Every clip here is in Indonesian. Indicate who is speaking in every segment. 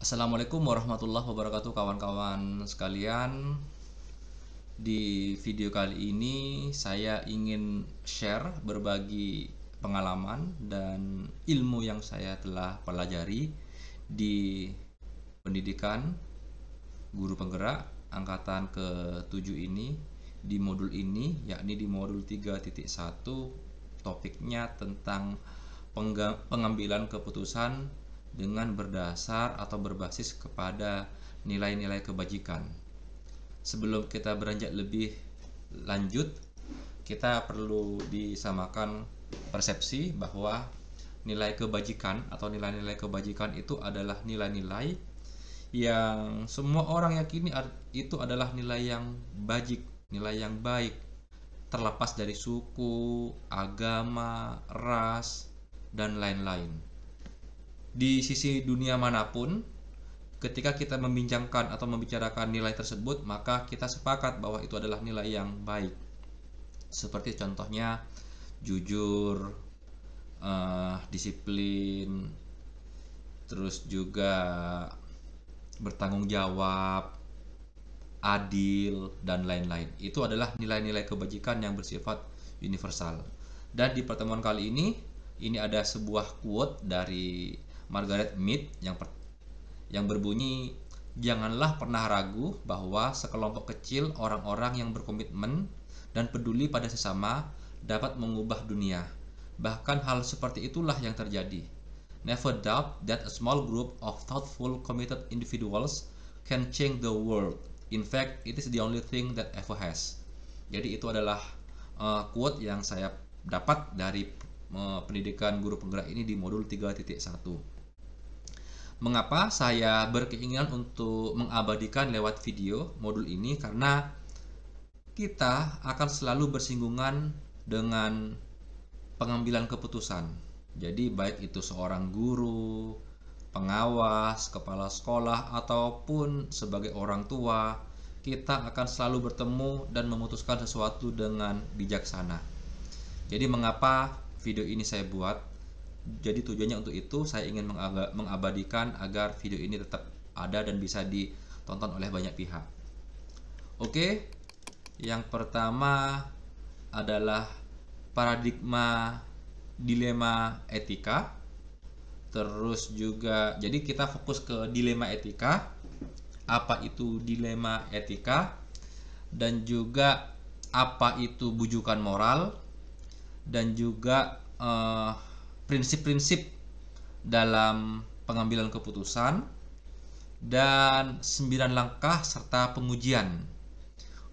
Speaker 1: Assalamualaikum warahmatullahi wabarakatuh kawan-kawan sekalian Di video kali ini saya ingin share berbagi pengalaman dan ilmu yang saya telah pelajari di pendidikan guru penggerak angkatan ke-7 ini di modul ini yakni di modul 3.1 topiknya tentang pengambilan keputusan dengan berdasar atau berbasis kepada nilai-nilai kebajikan. Sebelum kita beranjak lebih lanjut, kita perlu disamakan persepsi bahwa nilai kebajikan atau nilai-nilai kebajikan itu adalah nilai-nilai yang semua orang yakini itu adalah nilai yang bajik, nilai yang baik, terlepas dari suku, agama, ras, dan lain-lain di sisi dunia manapun ketika kita membincangkan atau membicarakan nilai tersebut maka kita sepakat bahwa itu adalah nilai yang baik seperti contohnya jujur uh, disiplin terus juga bertanggung jawab adil dan lain-lain itu adalah nilai-nilai kebajikan yang bersifat universal dan di pertemuan kali ini ini ada sebuah quote dari Margaret Mead yang per, yang berbunyi janganlah pernah ragu bahwa sekelompok kecil orang-orang yang berkomitmen dan peduli pada sesama dapat mengubah dunia. Bahkan hal seperti itulah yang terjadi. Never doubt that a small group of thoughtful committed individuals can change the world. In fact, it is the only thing that ever has. Jadi itu adalah uh, quote yang saya dapat dari uh, pendidikan guru penggerak ini di modul 3.1. Mengapa saya berkeinginan untuk mengabadikan lewat video modul ini? Karena kita akan selalu bersinggungan dengan pengambilan keputusan. Jadi baik itu seorang guru, pengawas, kepala sekolah, ataupun sebagai orang tua, kita akan selalu bertemu dan memutuskan sesuatu dengan bijaksana. Jadi mengapa video ini saya buat? Jadi tujuannya untuk itu saya ingin mengabadikan agar video ini tetap ada dan bisa ditonton oleh banyak pihak. Oke, yang pertama adalah paradigma dilema etika. Terus juga jadi kita fokus ke dilema etika. Apa itu dilema etika? Dan juga apa itu bujukan moral? Dan juga eh, prinsip-prinsip dalam pengambilan keputusan dan sembilan langkah serta pengujian.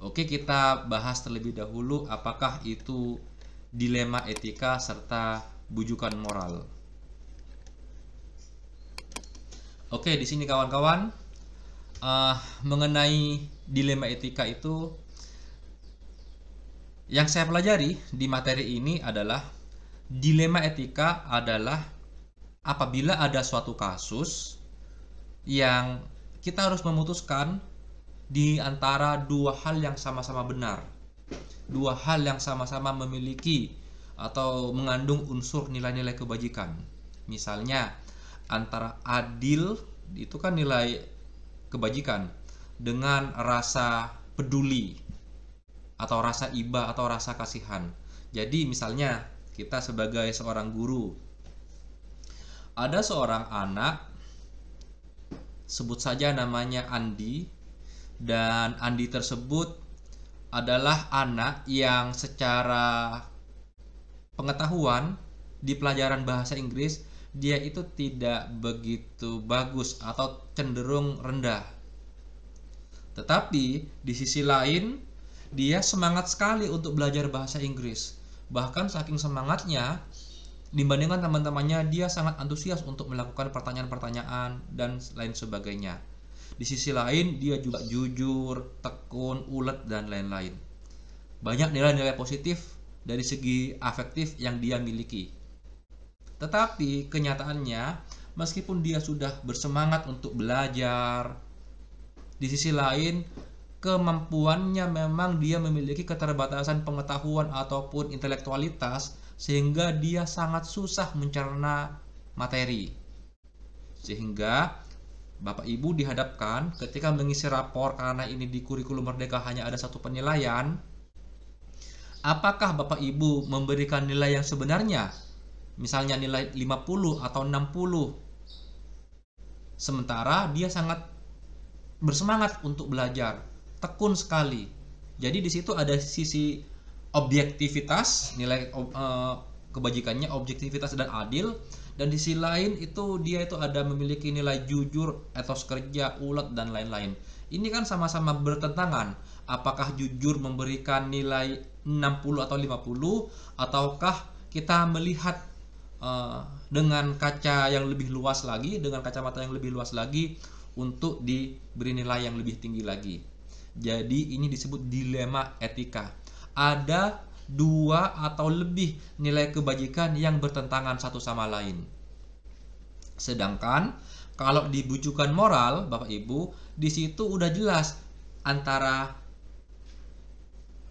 Speaker 1: Oke, kita bahas terlebih dahulu apakah itu dilema etika serta bujukan moral. Oke, di sini kawan-kawan uh, mengenai dilema etika itu yang saya pelajari di materi ini adalah dilema etika adalah apabila ada suatu kasus yang kita harus memutuskan di antara dua hal yang sama-sama benar, dua hal yang sama-sama memiliki atau mengandung unsur nilai-nilai kebajikan. Misalnya, antara adil itu kan nilai kebajikan dengan rasa peduli atau rasa iba atau rasa kasihan. Jadi misalnya kita sebagai seorang guru. Ada seorang anak, sebut saja namanya Andi, dan Andi tersebut adalah anak yang secara pengetahuan di pelajaran bahasa Inggris dia itu tidak begitu bagus atau cenderung rendah. Tetapi di sisi lain dia semangat sekali untuk belajar bahasa Inggris Bahkan saking semangatnya, dibandingkan teman-temannya, dia sangat antusias untuk melakukan pertanyaan-pertanyaan dan lain sebagainya. Di sisi lain, dia juga jujur, tekun, ulet, dan lain-lain. Banyak nilai-nilai positif dari segi afektif yang dia miliki. Tetapi kenyataannya, meskipun dia sudah bersemangat untuk belajar, di sisi lain kemampuannya memang dia memiliki keterbatasan pengetahuan ataupun intelektualitas sehingga dia sangat susah mencerna materi. Sehingga Bapak Ibu dihadapkan ketika mengisi rapor karena ini di kurikulum merdeka hanya ada satu penilaian. Apakah Bapak Ibu memberikan nilai yang sebenarnya? Misalnya nilai 50 atau 60. Sementara dia sangat bersemangat untuk belajar, tekun sekali. Jadi di situ ada sisi objektivitas, nilai e, kebajikannya objektivitas dan adil dan di sisi lain itu dia itu ada memiliki nilai jujur, etos kerja, ulet dan lain-lain. Ini kan sama-sama bertentangan. Apakah jujur memberikan nilai 60 atau 50 ataukah kita melihat uh, dengan kaca yang lebih luas lagi, dengan kacamata yang lebih luas lagi untuk diberi nilai yang lebih tinggi lagi. Jadi ini disebut dilema etika. Ada dua atau lebih nilai kebajikan yang bertentangan satu sama lain. Sedangkan kalau dibujukan moral, Bapak Ibu, di situ udah jelas antara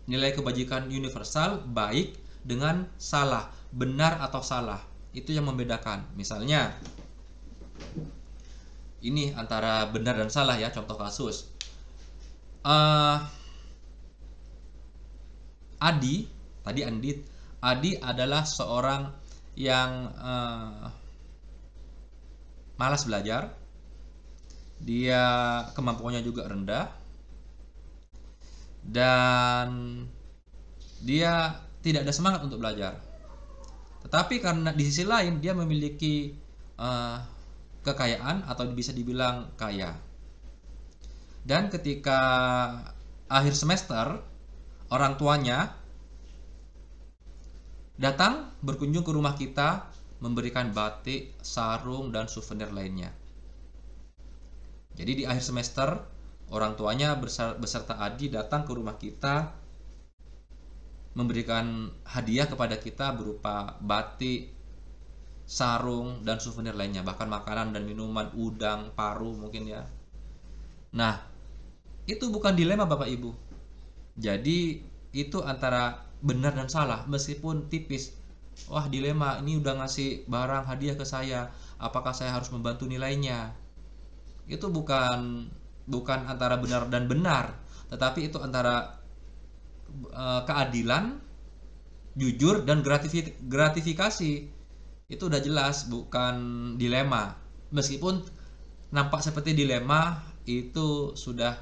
Speaker 1: nilai kebajikan universal baik dengan salah, benar atau salah. Itu yang membedakan. Misalnya ini antara benar dan salah ya contoh kasus uh, Adi tadi Andit Adi adalah seorang yang uh, malas belajar dia kemampuannya juga rendah dan dia tidak ada semangat untuk belajar tetapi karena di sisi lain dia memiliki uh, kekayaan atau bisa dibilang kaya dan ketika akhir semester, orang tuanya datang berkunjung ke rumah kita memberikan batik, sarung, dan souvenir lainnya. Jadi di akhir semester, orang tuanya beserta Adi datang ke rumah kita memberikan hadiah kepada kita berupa batik, sarung, dan souvenir lainnya, bahkan makanan dan minuman, udang, paru mungkin ya. Nah, itu bukan dilema Bapak Ibu. Jadi itu antara benar dan salah meskipun tipis. Wah, dilema ini udah ngasih barang hadiah ke saya, apakah saya harus membantu nilainya? Itu bukan bukan antara benar dan benar, tetapi itu antara e, keadilan, jujur dan gratifikasi. Itu udah jelas bukan dilema. Meskipun nampak seperti dilema itu sudah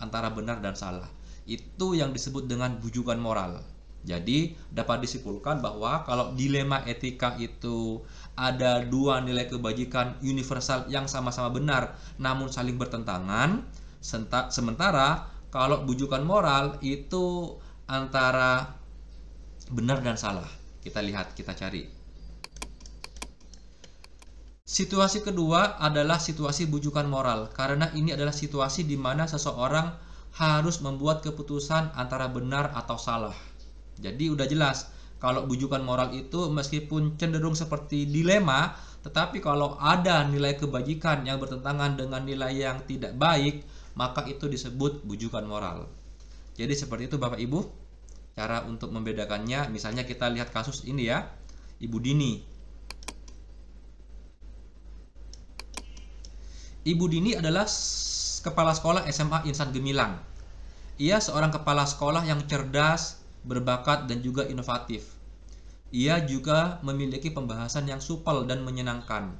Speaker 1: antara benar dan salah. Itu yang disebut dengan bujukan moral. Jadi dapat disimpulkan bahwa kalau dilema etika itu ada dua nilai kebajikan universal yang sama-sama benar namun saling bertentangan, sementara kalau bujukan moral itu antara benar dan salah. Kita lihat, kita cari. Situasi kedua adalah situasi bujukan moral, karena ini adalah situasi di mana seseorang harus membuat keputusan antara benar atau salah. Jadi udah jelas, kalau bujukan moral itu meskipun cenderung seperti dilema, tetapi kalau ada nilai kebajikan yang bertentangan dengan nilai yang tidak baik, maka itu disebut bujukan moral. Jadi seperti itu Bapak Ibu. Cara untuk membedakannya, misalnya kita lihat kasus ini ya, Ibu Dini Ibu Dini adalah kepala sekolah SMA Insan Gemilang. Ia seorang kepala sekolah yang cerdas, berbakat, dan juga inovatif. Ia juga memiliki pembahasan yang supel dan menyenangkan.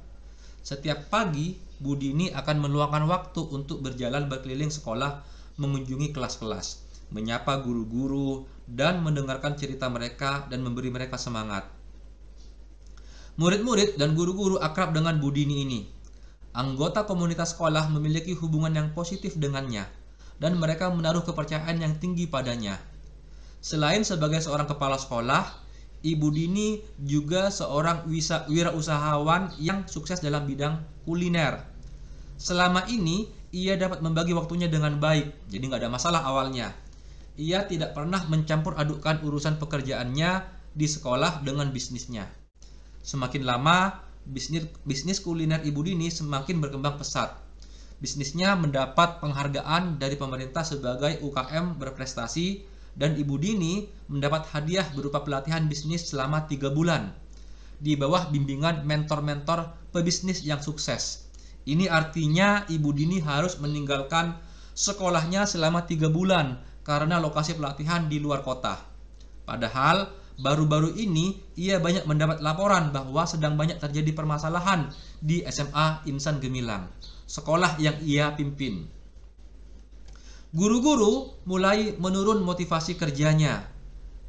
Speaker 1: Setiap pagi, Bu Dini akan meluangkan waktu untuk berjalan berkeliling sekolah, mengunjungi kelas-kelas, menyapa guru-guru, dan mendengarkan cerita mereka dan memberi mereka semangat. Murid-murid dan guru-guru akrab dengan Bu Dini ini Anggota komunitas sekolah memiliki hubungan yang positif dengannya, dan mereka menaruh kepercayaan yang tinggi padanya. Selain sebagai seorang kepala sekolah, Ibu Dini juga seorang wirausahawan yang sukses dalam bidang kuliner. Selama ini, ia dapat membagi waktunya dengan baik, jadi nggak ada masalah awalnya. Ia tidak pernah mencampur adukkan urusan pekerjaannya di sekolah dengan bisnisnya. Semakin lama, bisnis, bisnis kuliner Ibu Dini semakin berkembang pesat. Bisnisnya mendapat penghargaan dari pemerintah sebagai UKM berprestasi dan Ibu Dini mendapat hadiah berupa pelatihan bisnis selama tiga bulan di bawah bimbingan mentor-mentor pebisnis yang sukses. Ini artinya Ibu Dini harus meninggalkan sekolahnya selama tiga bulan karena lokasi pelatihan di luar kota. Padahal baru-baru ini ia banyak mendapat laporan bahwa sedang banyak terjadi permasalahan di SMA Insan Gemilang, sekolah yang ia pimpin. Guru-guru mulai menurun motivasi kerjanya.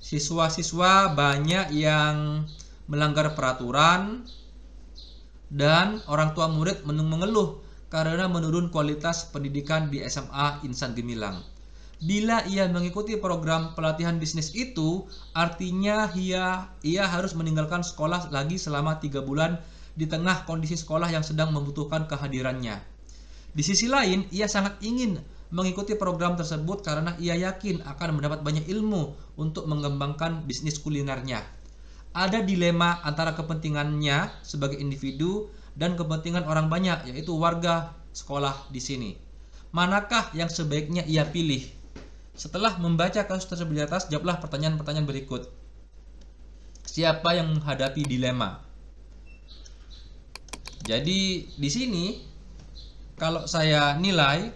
Speaker 1: Siswa-siswa banyak yang melanggar peraturan dan orang tua murid mengeluh karena menurun kualitas pendidikan di SMA Insan Gemilang. Bila ia mengikuti program pelatihan bisnis itu, artinya ia, ia harus meninggalkan sekolah lagi selama tiga bulan di tengah kondisi sekolah yang sedang membutuhkan kehadirannya. Di sisi lain, ia sangat ingin mengikuti program tersebut karena ia yakin akan mendapat banyak ilmu untuk mengembangkan bisnis kulinernya. Ada dilema antara kepentingannya sebagai individu dan kepentingan orang banyak, yaitu warga sekolah di sini. Manakah yang sebaiknya ia pilih? Setelah membaca kasus tersebut di atas, jawablah pertanyaan-pertanyaan berikut. Siapa yang menghadapi dilema? Jadi di sini kalau saya nilai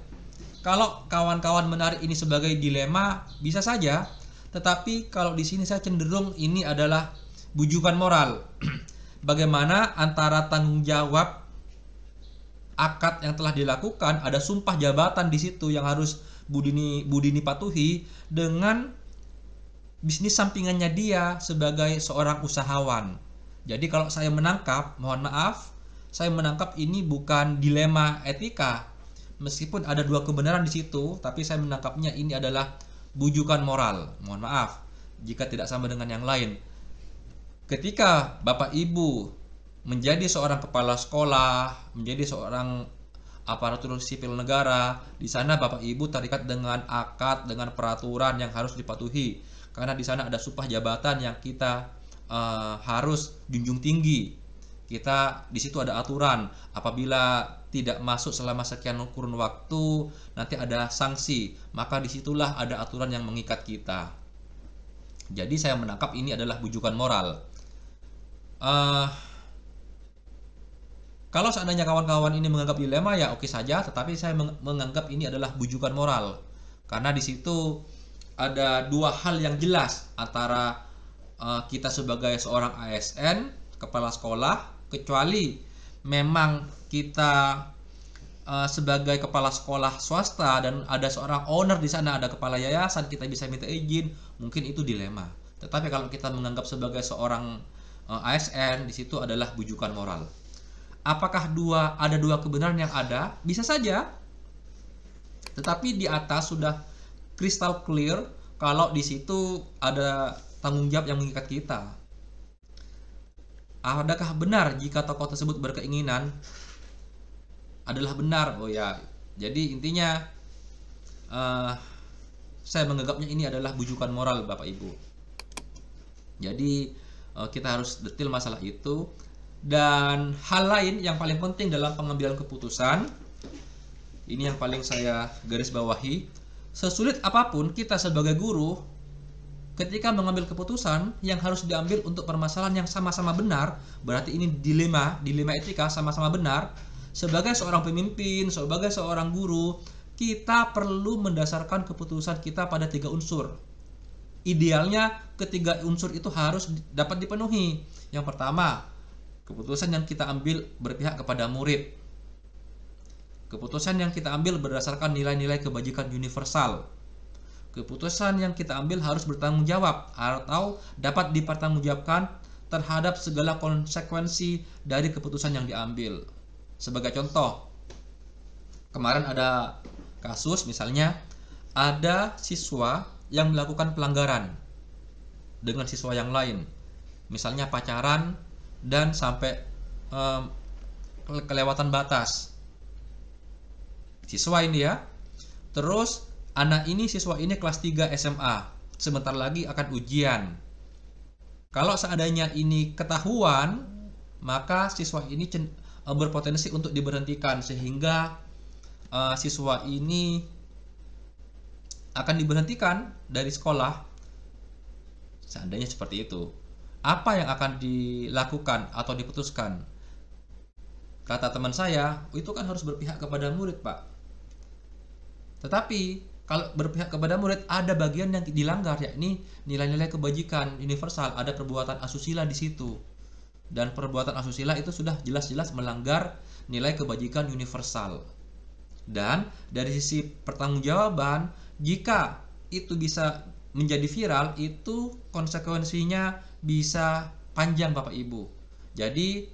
Speaker 1: kalau kawan-kawan menarik ini sebagai dilema bisa saja, tetapi kalau di sini saya cenderung ini adalah bujukan moral. Bagaimana antara tanggung jawab akad yang telah dilakukan ada sumpah jabatan di situ yang harus Budini Budini patuhi dengan bisnis sampingannya dia sebagai seorang usahawan. Jadi kalau saya menangkap, mohon maaf, saya menangkap ini bukan dilema etika. Meskipun ada dua kebenaran di situ, tapi saya menangkapnya ini adalah bujukan moral. Mohon maaf jika tidak sama dengan yang lain. Ketika Bapak Ibu menjadi seorang kepala sekolah, menjadi seorang aparatur sipil negara. Di sana Bapak Ibu terikat dengan akad, dengan peraturan yang harus dipatuhi. Karena di sana ada sumpah jabatan yang kita uh, harus junjung tinggi. Kita di situ ada aturan. Apabila tidak masuk selama sekian kurun waktu, nanti ada sanksi. Maka disitulah ada aturan yang mengikat kita. Jadi saya menangkap ini adalah bujukan moral. Uh, kalau seandainya kawan-kawan ini menganggap dilema ya oke saja, tetapi saya menganggap ini adalah bujukan moral. Karena di situ ada dua hal yang jelas antara eh, kita sebagai seorang ASN, kepala sekolah, kecuali memang kita eh, sebagai kepala sekolah swasta dan ada seorang owner di sana, ada kepala yayasan, kita bisa minta izin, mungkin itu dilema. Tetapi kalau kita menganggap sebagai seorang eh, ASN, di situ adalah bujukan moral apakah dua ada dua kebenaran yang ada? Bisa saja. Tetapi di atas sudah kristal clear kalau di situ ada tanggung jawab yang mengikat kita. Adakah benar jika tokoh tersebut berkeinginan adalah benar? Oh ya, jadi intinya uh, saya menganggapnya ini adalah bujukan moral Bapak Ibu. Jadi eh, kita harus detil masalah itu dan hal lain yang paling penting dalam pengambilan keputusan, ini yang paling saya garis bawahi, sesulit apapun kita sebagai guru, ketika mengambil keputusan yang harus diambil untuk permasalahan yang sama-sama benar, berarti ini dilema, dilema etika sama-sama benar, sebagai seorang pemimpin, sebagai seorang guru, kita perlu mendasarkan keputusan kita pada tiga unsur. Idealnya ketiga unsur itu harus dapat dipenuhi. Yang pertama, Keputusan yang kita ambil berpihak kepada murid. Keputusan yang kita ambil berdasarkan nilai-nilai kebajikan universal. Keputusan yang kita ambil harus bertanggung jawab atau dapat dipertanggungjawabkan terhadap segala konsekuensi dari keputusan yang diambil. Sebagai contoh, kemarin ada kasus misalnya ada siswa yang melakukan pelanggaran dengan siswa yang lain. Misalnya pacaran dan sampai um, kelewatan batas. siswa ini ya Terus anak ini siswa ini kelas 3 SMA. Sebentar lagi akan ujian. Kalau seandainya ini ketahuan, maka siswa ini eh, berpotensi untuk diberhentikan sehingga uh, siswa ini akan diberhentikan dari sekolah. Seandainya seperti itu apa yang akan dilakukan atau diputuskan? Kata teman saya, itu kan harus berpihak kepada murid, Pak. Tetapi kalau berpihak kepada murid ada bagian yang dilanggar yakni nilai-nilai kebajikan universal ada perbuatan asusila di situ dan perbuatan asusila itu sudah jelas-jelas melanggar nilai kebajikan universal dan dari sisi pertanggungjawaban jika itu bisa menjadi viral itu konsekuensinya bisa panjang Bapak Ibu. Jadi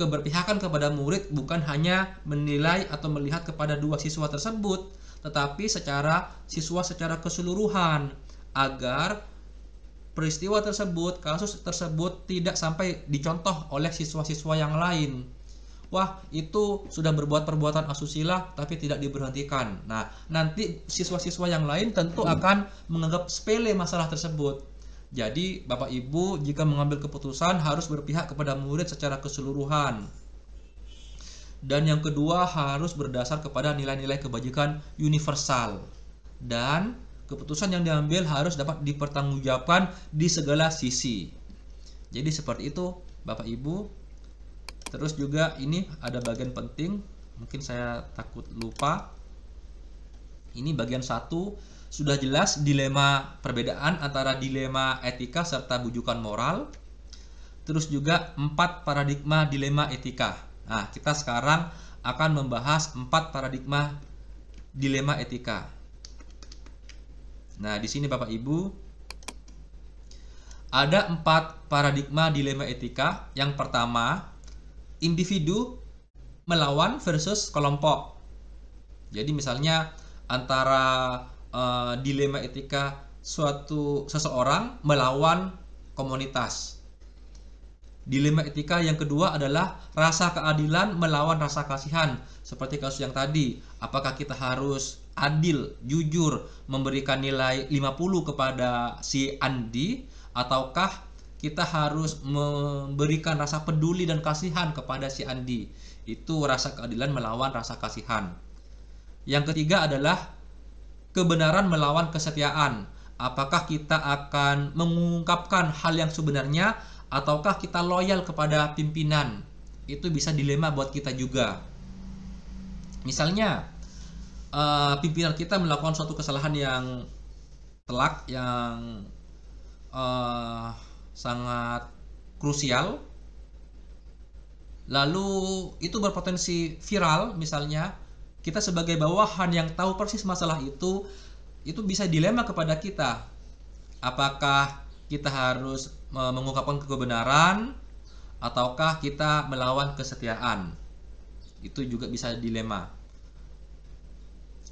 Speaker 1: keberpihakan kepada murid bukan hanya menilai atau melihat kepada dua siswa tersebut, tetapi secara siswa secara keseluruhan agar peristiwa tersebut, kasus tersebut tidak sampai dicontoh oleh siswa-siswa yang lain. Wah, itu sudah berbuat perbuatan asusila tapi tidak diberhentikan. Nah, nanti siswa-siswa yang lain tentu akan menganggap sepele masalah tersebut jadi, Bapak Ibu, jika mengambil keputusan harus berpihak kepada murid secara keseluruhan. Dan yang kedua, harus berdasar kepada nilai-nilai kebajikan universal. Dan keputusan yang diambil harus dapat dipertanggungjawabkan di segala sisi. Jadi seperti itu, Bapak Ibu. Terus juga ini ada bagian penting, mungkin saya takut lupa. Ini bagian satu sudah jelas dilema perbedaan antara dilema etika serta bujukan moral. Terus juga empat paradigma dilema etika. Nah, kita sekarang akan membahas empat paradigma dilema etika. Nah, di sini Bapak Ibu ada empat paradigma dilema etika. Yang pertama, individu melawan versus kelompok. Jadi misalnya antara Eh, dilema etika suatu seseorang melawan komunitas. Dilema etika yang kedua adalah rasa keadilan melawan rasa kasihan, seperti kasus yang tadi. Apakah kita harus adil, jujur, memberikan nilai 50 kepada si Andi ataukah kita harus memberikan rasa peduli dan kasihan kepada si Andi? Itu rasa keadilan melawan rasa kasihan. Yang ketiga adalah kebenaran melawan kesetiaan. Apakah kita akan mengungkapkan hal yang sebenarnya ataukah kita loyal kepada pimpinan? Itu bisa dilema buat kita juga. Misalnya, eh, pimpinan kita melakukan suatu kesalahan yang telak, yang uh, sangat krusial, lalu itu berpotensi viral misalnya kita sebagai bawahan yang tahu persis masalah itu itu bisa dilema kepada kita apakah kita harus e, mengungkapkan kebenaran ataukah kita melawan kesetiaan itu juga bisa dilema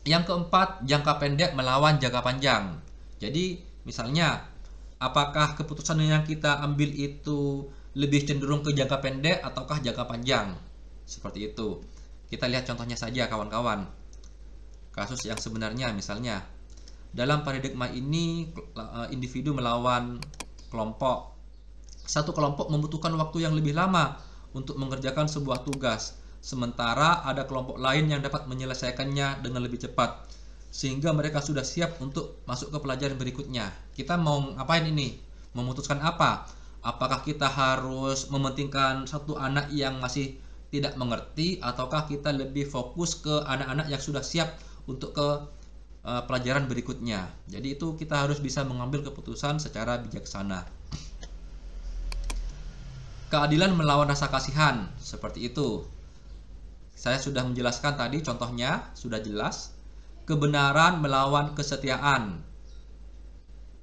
Speaker 1: yang keempat jangka pendek melawan jangka panjang jadi misalnya apakah keputusan yang kita ambil itu lebih cenderung ke jangka pendek ataukah jangka panjang seperti itu kita lihat contohnya saja kawan-kawan. Kasus yang sebenarnya misalnya dalam paradigma ini eh, individu melawan kelompok. Satu kelompok membutuhkan waktu yang lebih lama untuk mengerjakan sebuah tugas, sementara ada kelompok lain yang dapat menyelesaikannya dengan lebih cepat sehingga mereka sudah siap untuk masuk ke pelajaran berikutnya. Kita mau ngapain ini? Memutuskan apa? Apakah kita harus mementingkan satu anak yang masih tidak mengerti ataukah kita lebih fokus ke anak-anak yang sudah siap untuk ke uh, pelajaran berikutnya. Jadi itu kita harus bisa mengambil keputusan secara bijaksana. Keadilan melawan rasa kasihan, seperti itu. Saya sudah menjelaskan tadi contohnya, sudah jelas. Kebenaran melawan kesetiaan.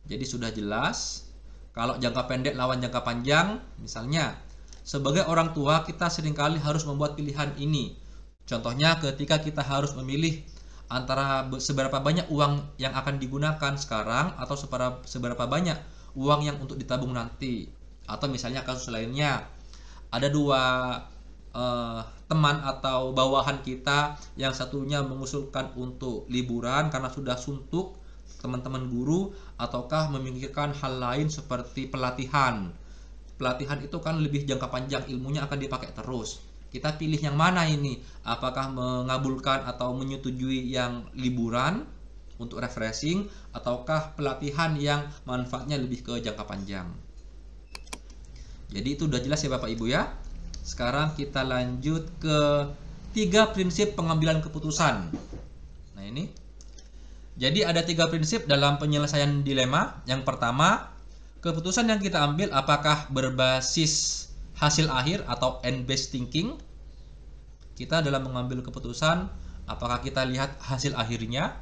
Speaker 1: Jadi sudah jelas. Kalau jangka pendek lawan jangka panjang, misalnya sebagai orang tua, kita seringkali harus membuat pilihan ini. Contohnya ketika kita harus memilih antara seberapa banyak uang yang akan digunakan sekarang atau seberapa banyak uang yang untuk ditabung nanti. Atau misalnya kasus lainnya, ada dua eh, teman atau bawahan kita yang satunya mengusulkan untuk liburan karena sudah suntuk teman-teman guru ataukah memikirkan hal lain seperti pelatihan pelatihan itu kan lebih jangka panjang ilmunya akan dipakai terus kita pilih yang mana ini apakah mengabulkan atau menyetujui yang liburan untuk refreshing ataukah pelatihan yang manfaatnya lebih ke jangka panjang jadi itu udah jelas ya Bapak Ibu ya sekarang kita lanjut ke tiga prinsip pengambilan keputusan nah ini jadi ada tiga prinsip dalam penyelesaian dilema yang pertama keputusan yang kita ambil apakah berbasis hasil akhir atau end based thinking kita dalam mengambil keputusan apakah kita lihat hasil akhirnya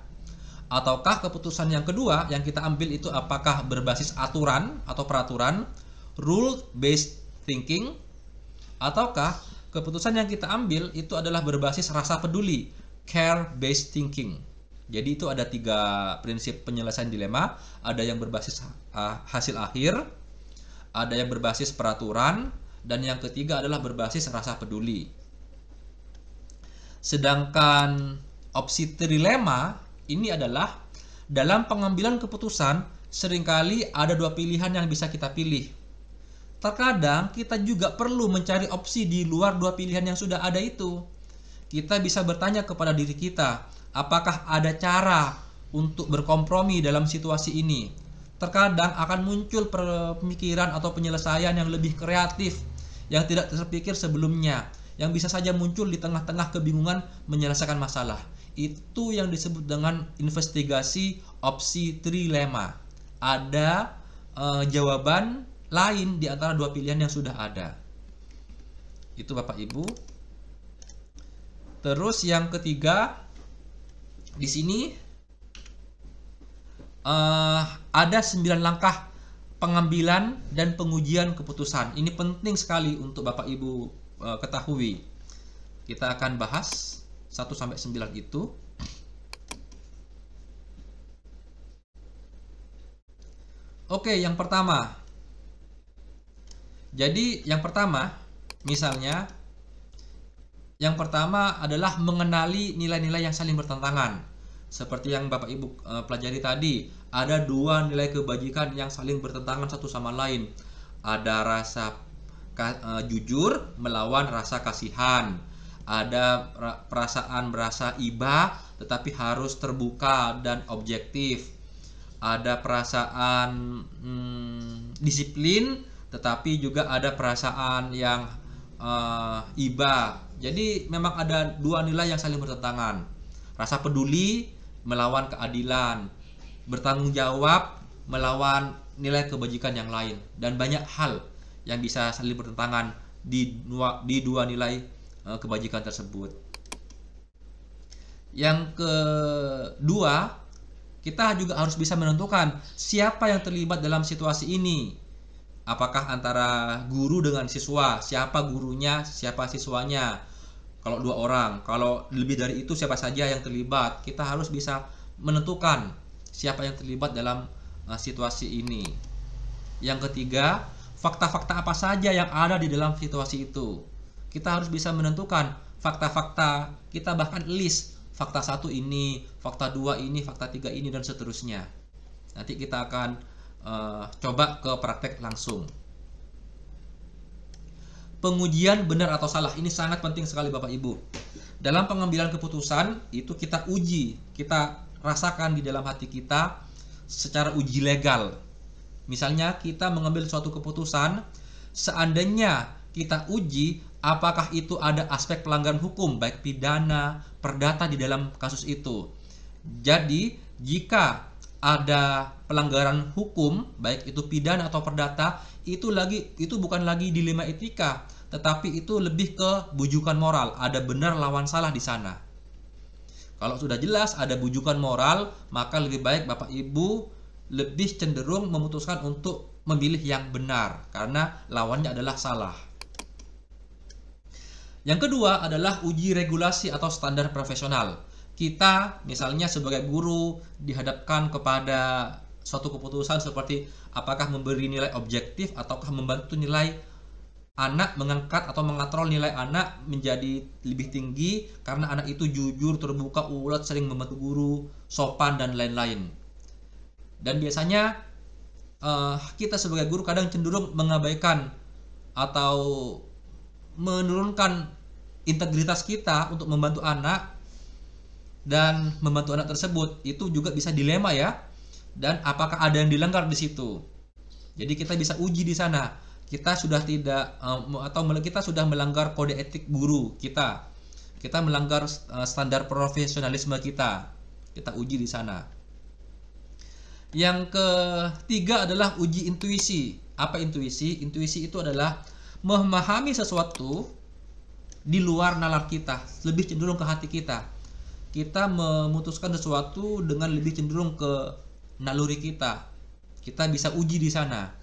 Speaker 1: ataukah keputusan yang kedua yang kita ambil itu apakah berbasis aturan atau peraturan rule based thinking ataukah keputusan yang kita ambil itu adalah berbasis rasa peduli care based thinking jadi itu ada tiga prinsip penyelesaian dilema, ada yang berbasis hasil akhir, ada yang berbasis peraturan, dan yang ketiga adalah berbasis rasa peduli. Sedangkan opsi trilema ini adalah dalam pengambilan keputusan seringkali ada dua pilihan yang bisa kita pilih. Terkadang kita juga perlu mencari opsi di luar dua pilihan yang sudah ada itu. Kita bisa bertanya kepada diri kita, Apakah ada cara untuk berkompromi dalam situasi ini? Terkadang akan muncul pemikiran atau penyelesaian yang lebih kreatif yang tidak terpikir sebelumnya, yang bisa saja muncul di tengah-tengah kebingungan menyelesaikan masalah. Itu yang disebut dengan investigasi opsi trilema. Ada e, jawaban lain di antara dua pilihan yang sudah ada. Itu Bapak Ibu. Terus yang ketiga di sini uh, ada 9 langkah pengambilan dan pengujian keputusan. Ini penting sekali untuk Bapak Ibu uh, ketahui. Kita akan bahas 1 sampai 9 itu. Oke, yang pertama. Jadi yang pertama, misalnya yang pertama adalah mengenali nilai-nilai yang saling bertentangan. Seperti yang Bapak Ibu eh, pelajari tadi, ada dua nilai kebajikan yang saling bertentangan satu sama lain. Ada rasa eh, jujur melawan rasa kasihan. Ada perasaan berasa iba tetapi harus terbuka dan objektif. Ada perasaan hmm, disiplin tetapi juga ada perasaan yang uh, iba. Jadi memang ada dua nilai yang saling bertentangan. Rasa peduli melawan keadilan, bertanggung jawab melawan nilai kebajikan yang lain dan banyak hal yang bisa saling bertentangan di dua, di dua nilai uh, kebajikan tersebut. Yang kedua, kita juga harus bisa menentukan siapa yang terlibat dalam situasi ini apakah antara guru dengan siswa siapa gurunya siapa siswanya kalau dua orang kalau lebih dari itu siapa saja yang terlibat kita harus bisa menentukan siapa yang terlibat dalam uh, situasi ini yang ketiga fakta-fakta apa saja yang ada di dalam situasi itu kita harus bisa menentukan fakta-fakta kita bahkan list fakta satu ini fakta dua ini fakta tiga ini dan seterusnya nanti kita akan uh, coba ke praktek langsung. Pengujian benar atau salah ini sangat penting sekali Bapak Ibu. Dalam pengambilan keputusan itu kita uji, kita rasakan di dalam hati kita secara uji legal. Misalnya kita mengambil suatu keputusan, seandainya kita uji apakah itu ada aspek pelanggaran hukum baik pidana, perdata di dalam kasus itu. Jadi, jika ada pelanggaran hukum, baik itu pidana atau perdata, itu lagi itu bukan lagi dilema etika, tetapi itu lebih ke bujukan moral. Ada benar lawan salah di sana. Kalau sudah jelas ada bujukan moral, maka lebih baik Bapak Ibu lebih cenderung memutuskan untuk memilih yang benar karena lawannya adalah salah. Yang kedua adalah uji regulasi atau standar profesional kita misalnya sebagai guru dihadapkan kepada suatu keputusan seperti apakah memberi nilai objektif ataukah membantu nilai anak mengangkat atau mengatrol nilai anak menjadi lebih tinggi karena anak itu jujur, terbuka, ulet, sering membantu guru, sopan dan lain-lain. Dan biasanya eh, kita sebagai guru kadang cenderung mengabaikan atau menurunkan integritas kita untuk membantu anak dan membantu anak tersebut itu juga bisa dilema ya dan apakah ada yang dilanggar di situ jadi kita bisa uji di sana kita sudah tidak eh, atau kita sudah melanggar kode etik guru kita kita melanggar eh, standar profesionalisme kita kita uji di sana yang ketiga adalah uji intuisi apa intuisi intuisi itu adalah memahami sesuatu di luar nalar kita lebih cenderung ke hati kita kita memutuskan sesuatu dengan lebih cenderung ke naluri kita. Kita bisa uji di sana.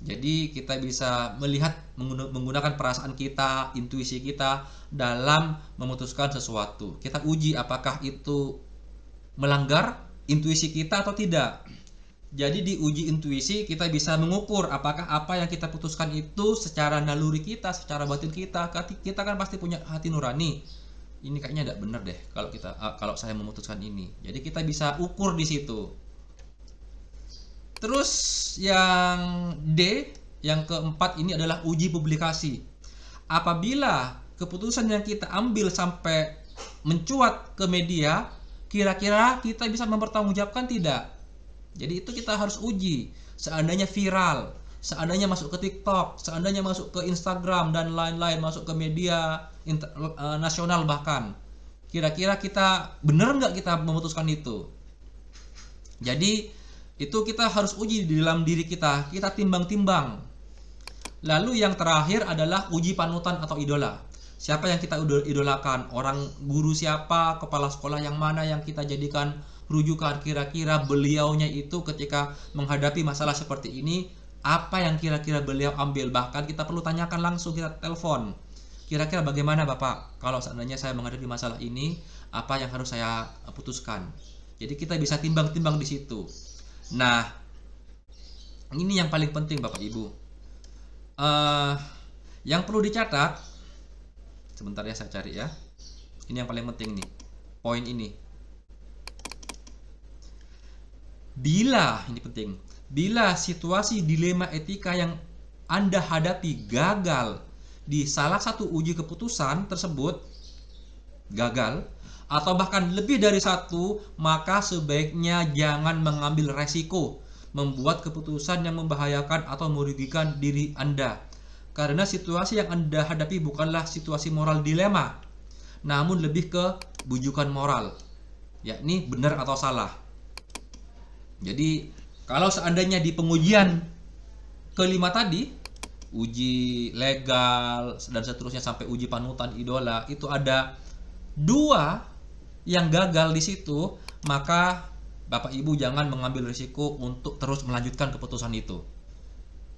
Speaker 1: Jadi kita bisa melihat menggunakan perasaan kita, intuisi kita dalam memutuskan sesuatu. Kita uji apakah itu melanggar intuisi kita atau tidak. Jadi di uji intuisi kita bisa mengukur apakah apa yang kita putuskan itu secara naluri kita, secara batin kita. Kita kan pasti punya hati nurani ini kayaknya tidak benar deh kalau kita eh, kalau saya memutuskan ini jadi kita bisa ukur di situ terus yang D yang keempat ini adalah uji publikasi apabila keputusan yang kita ambil sampai mencuat ke media kira-kira kita bisa mempertanggungjawabkan tidak jadi itu kita harus uji seandainya viral seandainya masuk ke TikTok, seandainya masuk ke Instagram dan lain-lain, masuk ke media eh, nasional bahkan. Kira-kira kita benar nggak kita memutuskan itu? Jadi itu kita harus uji di dalam diri kita, kita timbang-timbang. Lalu yang terakhir adalah uji panutan atau idola. Siapa yang kita idolakan? Orang guru siapa? Kepala sekolah yang mana yang kita jadikan rujukan kira-kira beliaunya itu ketika menghadapi masalah seperti ini apa yang kira-kira beliau ambil bahkan kita perlu tanyakan langsung kita telepon kira-kira bagaimana Bapak kalau seandainya saya menghadapi masalah ini apa yang harus saya eh, putuskan jadi kita bisa timbang-timbang di situ nah ini yang paling penting Bapak Ibu uh, yang perlu dicatat sebentar ya saya cari ya ini yang paling penting nih poin ini Bila, ini penting, bila situasi dilema etika yang Anda hadapi gagal di salah satu uji keputusan tersebut, gagal, atau bahkan lebih dari satu, maka sebaiknya jangan mengambil resiko membuat keputusan yang membahayakan atau merugikan diri Anda. Karena situasi yang Anda hadapi bukanlah situasi moral dilema, namun lebih ke bujukan moral, yakni benar atau salah. Jadi kalau seandainya di pengujian kelima tadi uji legal dan seterusnya sampai uji panutan idola itu ada dua yang gagal di situ maka bapak ibu jangan mengambil risiko untuk terus melanjutkan keputusan itu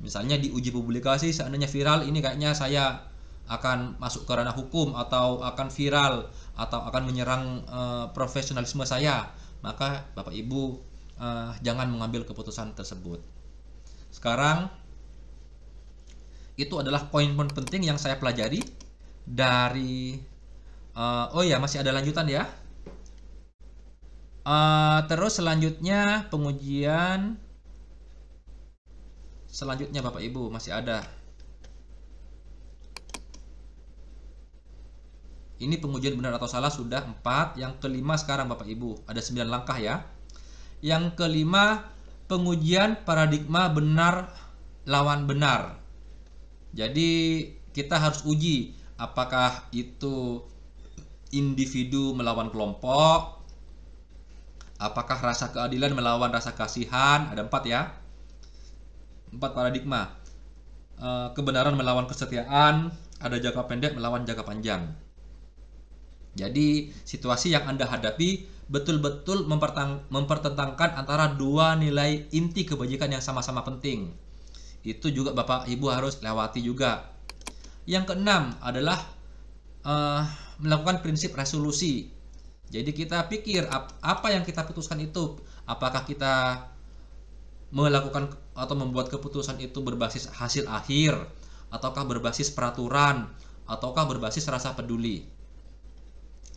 Speaker 1: misalnya di uji publikasi seandainya viral ini kayaknya saya akan masuk ke ranah hukum atau akan viral atau akan menyerang e, profesionalisme saya maka bapak ibu uh, jangan mengambil keputusan tersebut. Sekarang itu adalah poin-poin penting yang saya pelajari dari uh, oh ya masih ada lanjutan ya. Uh, terus selanjutnya pengujian selanjutnya Bapak Ibu masih ada. Ini pengujian benar atau salah sudah 4, yang kelima sekarang Bapak Ibu ada 9 langkah ya. Yang kelima, pengujian paradigma benar lawan benar. Jadi kita harus uji apakah itu individu melawan kelompok, apakah rasa keadilan melawan rasa kasihan, ada empat ya, empat paradigma. E, kebenaran melawan kesetiaan, ada jangka pendek melawan jangka panjang. Jadi situasi yang Anda hadapi betul-betul mempertentangkan antara dua nilai inti kebajikan yang sama-sama penting. Itu juga Bapak Ibu harus lewati juga. Yang keenam adalah uh, melakukan prinsip resolusi. Jadi kita pikir ap apa yang kita putuskan itu, apakah kita melakukan atau membuat keputusan itu berbasis hasil akhir ataukah berbasis peraturan ataukah berbasis rasa peduli.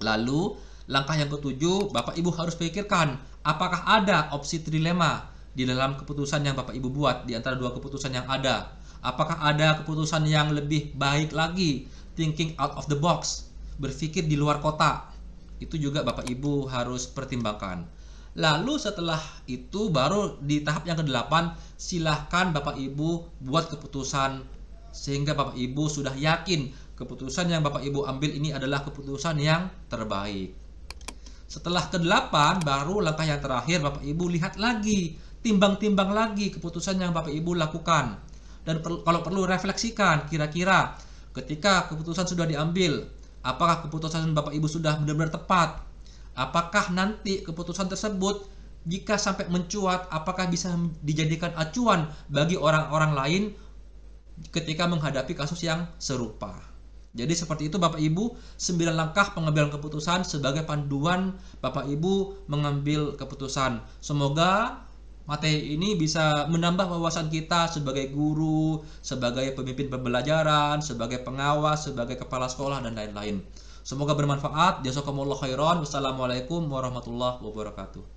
Speaker 1: Lalu Langkah yang ketujuh, Bapak Ibu harus pikirkan apakah ada opsi trilema di dalam keputusan yang Bapak Ibu buat di antara dua keputusan yang ada. Apakah ada keputusan yang lebih baik lagi, thinking out of the box, berpikir di luar kota. Itu juga Bapak Ibu harus pertimbangkan. Lalu setelah itu baru di tahap yang kedelapan, silahkan Bapak Ibu buat keputusan sehingga Bapak Ibu sudah yakin keputusan yang Bapak Ibu ambil ini adalah keputusan yang terbaik. Setelah ke-8 baru langkah yang terakhir Bapak Ibu lihat lagi, timbang-timbang lagi keputusan yang Bapak Ibu lakukan. Dan per kalau perlu refleksikan kira-kira ketika keputusan sudah diambil, apakah keputusan Bapak Ibu sudah benar-benar tepat? Apakah nanti keputusan tersebut jika sampai mencuat apakah bisa dijadikan acuan bagi orang-orang lain ketika menghadapi kasus yang serupa? Jadi seperti itu Bapak Ibu, 9 langkah pengambilan keputusan sebagai panduan Bapak Ibu mengambil keputusan. Semoga materi ini bisa menambah wawasan kita sebagai guru, sebagai pemimpin pembelajaran, sebagai pengawas, sebagai kepala sekolah dan lain-lain. Semoga bermanfaat. Jazakumullah khairan. Wassalamualaikum warahmatullahi wabarakatuh.